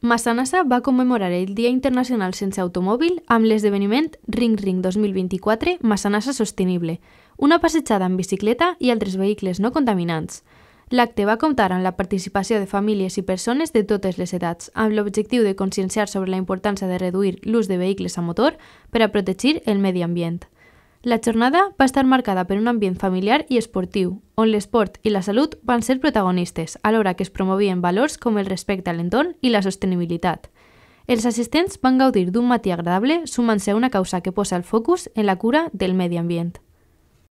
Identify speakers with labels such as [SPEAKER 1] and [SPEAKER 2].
[SPEAKER 1] Massanassa va commemorar el Dia Internacional Sense Automòbil amb l'esdeveniment Ring Ring 2024 Massanassa Sostenible, una passejada en bicicleta i altres vehicles no contaminants. L'acte va comptar amb la participació de famílies i persones de totes les edats, amb l'objectiu de conscienciar sobre la importància de reduir l'ús de vehicles a motor per a protegir el medi ambient. La jornada va estar marcada per un ambient familiar i esportiu, on l'esport i la salut van ser protagonistes, alhora que es promovien valors com el respecte a l'entorn i la sostenibilitat. Els assistents van gaudir d'un matí agradable sumant-se a una causa que posa el focus en la cura del medi ambient.